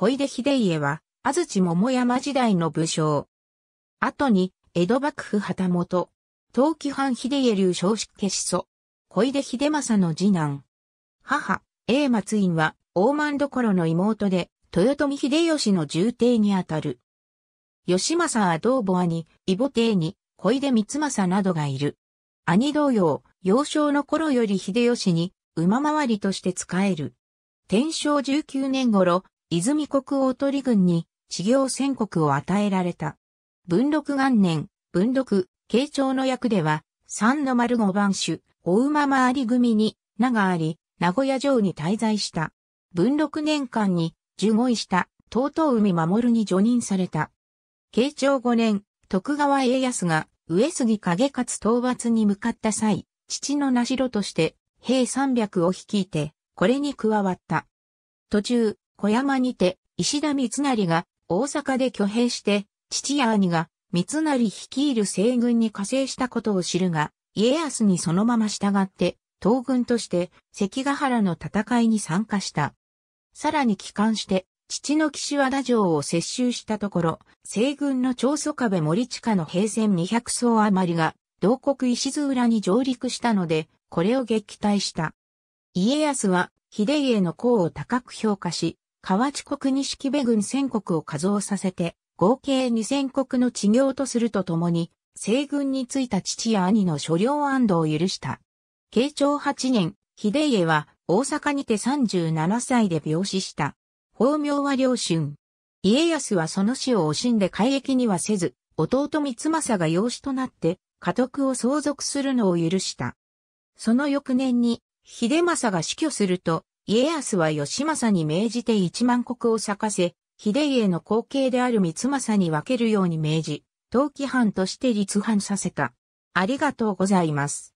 小出秀家は、安土桃山時代の武将。後に、江戸幕府旗本、東紀藩秀家流少子家子祖、小出秀政の次男。母、英松院は、大満所の妹で、豊臣秀吉の重帝にあたる。吉政は同母兄、異母帝に、小出光政などがいる。兄同様、幼少の頃より秀吉に、馬回りとして仕える。天正19年頃、泉国大鳥軍に治行宣告を与えられた。文禄元年、文禄、慶長の役では、三の丸五番手。大馬回り組に、名があり、名古屋城に滞在した。文禄年間に、受護位した、東東海守に除任された。慶長五年、徳川家康が、上杉景勝討伐に向かった際、父の名城として、兵三百を率いて、これに加わった。途中、小山にて、石田三成が大阪で挙兵して、父や兄が三成率いる西軍に加勢したことを知るが、家康にそのまま従って、東軍として関ヶ原の戦いに参加した。さらに帰還して、父の岸和田城を接収したところ、西軍の長祖壁森地下の平戦200層余りが、同国石津浦に上陸したので、これを撃退した。家康は、秀家の功を高く評価し、河内国木部軍1000国を加増させて、合計2000国の治業とするとともに、西軍についた父や兄の所領安堵を許した。慶長8年、秀家は大阪にて37歳で病死した。法名は良春。家康はその死を惜しんで改役にはせず、弟三政が養子となって、家督を相続するのを許した。その翌年に、秀政が死去すると、家康は義政に命じて一万国を咲かせ、秀家の後継である三政に分けるように命じ、陶器藩として立藩させた。ありがとうございます。